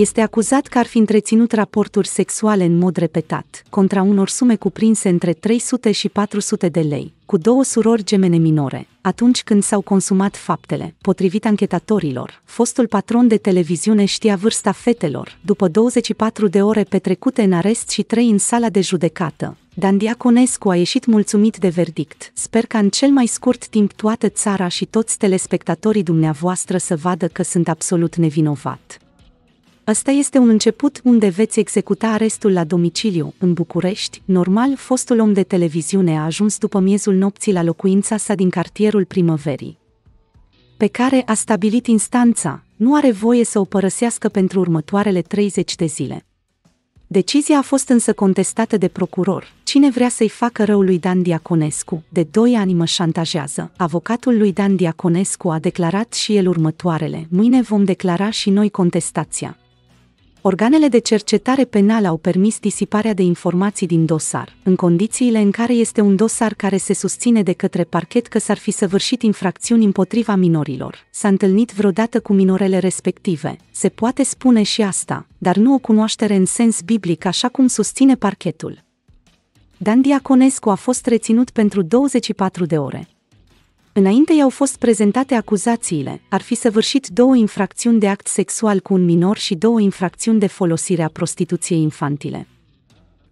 este acuzat că ar fi întreținut raporturi sexuale în mod repetat, contra unor sume cuprinse între 300 și 400 de lei, cu două surori gemene minore, atunci când s-au consumat faptele. Potrivit anchetatorilor, fostul patron de televiziune știa vârsta fetelor, după 24 de ore petrecute în arest și 3 în sala de judecată. Dan Diaconescu a ieșit mulțumit de verdict. Sper ca în cel mai scurt timp toată țara și toți telespectatorii dumneavoastră să vadă că sunt absolut nevinovat. Asta este un început unde veți executa arestul la domiciliu, în București. Normal, fostul om de televiziune a ajuns după miezul nopții la locuința sa din cartierul primăverii, pe care a stabilit instanța, nu are voie să o părăsească pentru următoarele 30 de zile. Decizia a fost însă contestată de procuror. Cine vrea să-i facă rău lui Dan Diaconescu, de doi ani mă șantajează. Avocatul lui Dan Diaconescu a declarat și el următoarele. Mâine vom declara și noi contestația organele de cercetare penală au permis disiparea de informații din dosar, în condițiile în care este un dosar care se susține de către parchet că s-ar fi săvârșit infracțiuni împotriva minorilor. S-a întâlnit vreodată cu minorele respective, se poate spune și asta, dar nu o cunoaștere în sens biblic așa cum susține parchetul. Dan Diaconescu a fost reținut pentru 24 de ore. Înainte i-au fost prezentate acuzațiile, ar fi săvârșit două infracțiuni de act sexual cu un minor și două infracțiuni de folosire a prostituției infantile.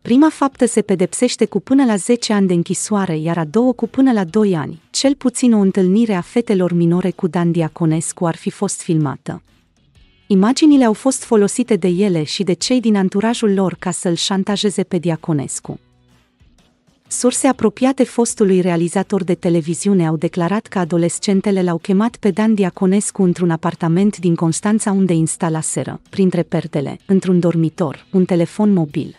Prima faptă se pedepsește cu până la 10 ani de închisoare, iar a doua cu până la 2 ani. Cel puțin o întâlnire a fetelor minore cu Dan Diaconescu ar fi fost filmată. Imaginile au fost folosite de ele și de cei din anturajul lor ca să-l șantajeze pe Diaconescu. Surse apropiate fostului realizator de televiziune au declarat că adolescentele l-au chemat pe Dan Diaconescu într-un apartament din Constanța unde seră, printre perdele, într-un dormitor, un telefon mobil.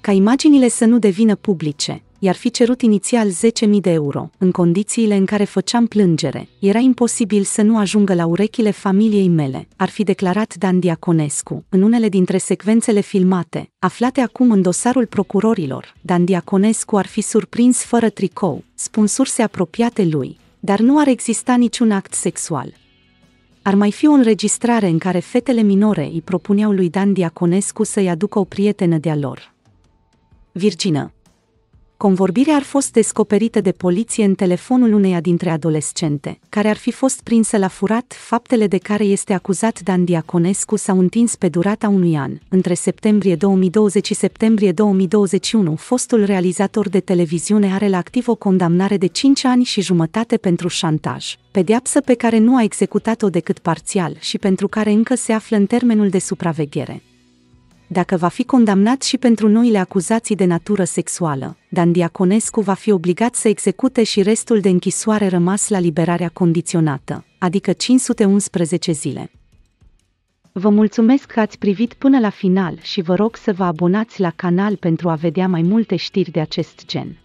Ca imaginile să nu devină publice, i-ar fi cerut inițial 10.000 de euro. În condițiile în care făceam plângere, era imposibil să nu ajungă la urechile familiei mele, ar fi declarat Dan Diaconescu. În unele dintre secvențele filmate, aflate acum în dosarul procurorilor, Dan Diaconescu ar fi surprins fără tricou, spun surse apropiate lui, dar nu ar exista niciun act sexual ar mai fi o înregistrare în care fetele minore îi propuneau lui Dan Diaconescu să-i aducă o prietenă de-a lor. Virgină, convorbirea ar fost descoperită de poliție în telefonul uneia dintre adolescente, care ar fi fost prinsă la furat, faptele de care este acuzat Dan Diaconescu s-au întins pe durata unui an. Între septembrie 2020 și septembrie 2021, fostul realizator de televiziune are la activ o condamnare de 5 ani și jumătate pentru șantaj, pedeapsă pe care nu a executat-o decât parțial și pentru care încă se află în termenul de supraveghere dacă va fi condamnat și pentru noile acuzații de natură sexuală, Dan Diaconescu va fi obligat să execute și restul de închisoare rămas la liberarea condiționată, adică 511 zile. Vă mulțumesc că ați privit până la final și vă rog să vă abonați la canal pentru a vedea mai multe știri de acest gen.